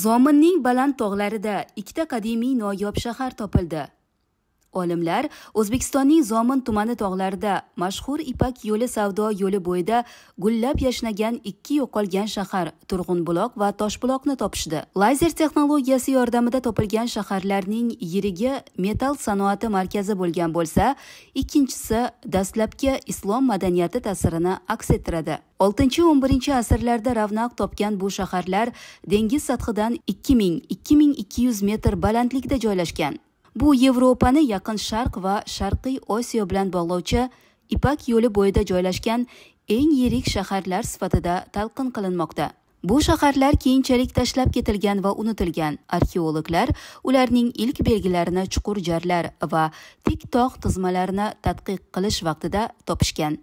zominning baland tog'larida ikkita qadimiy noyob shahar topildi olimlar o'zbekistonning zomin tumani tog'larida mashhur ipak yo'li savdo yo'li bo'yida gullab yashnagan ikki yo'qolgan shahar turg'unbuloq va toshbuloqni topishdi lazer texnologiyasi yordamida topilgan shaharlarning yirigi metal sanoati markazi bo'lgan bo'lsa ikkinchisi dastlabki islom madaniyati ta'sirini aks ettiradi 6-11 asrlarda ravnaq topgan bu shaharlar dengiz sathidan 2000-2200 metr balandlikda joylashgan bu yevropani yaqin sharq va sharqiy osiyo bilan bog'lovchi ipak yo'li bo'yida joylashgan eng yirik shaharlar sifatida talqin qilinmoqda bu shaharlar keyinchalik tashlab ketilgan va unutilgan arxeologlar ularning ilk belgilarini chuqur jarlar va tik tog' tizmalarini tadqiq qilish vaqtida topishgan